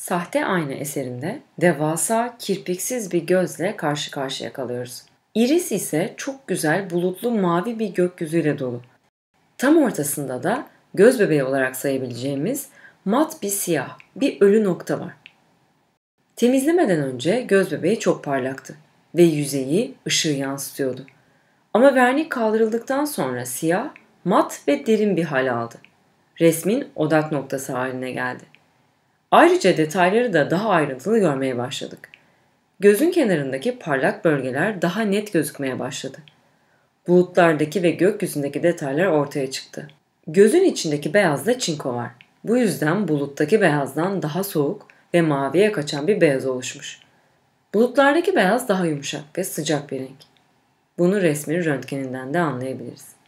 Sahte ayna eserinde devasa kirpiksiz bir gözle karşı karşıya kalıyoruz. Iris ise çok güzel bulutlu mavi bir gökyüzüyle dolu. Tam ortasında da göz bebeği olarak sayabileceğimiz mat bir siyah, bir ölü nokta var. Temizlemeden önce göz bebeği çok parlaktı ve yüzeyi ışığı yansıtıyordu. Ama vernik kaldırıldıktan sonra siyah, mat ve derin bir hal aldı. Resmin odak noktası haline geldi. Ayrıca detayları da daha ayrıntılı görmeye başladık. Gözün kenarındaki parlak bölgeler daha net gözükmeye başladı. Bulutlardaki ve gökyüzündeki detaylar ortaya çıktı. Gözün içindeki beyazda çinko var. Bu yüzden buluttaki beyazdan daha soğuk ve maviye kaçan bir beyaz oluşmuş. Bulutlardaki beyaz daha yumuşak ve sıcak bir renk. Bunu resmin röntgeninden de anlayabiliriz.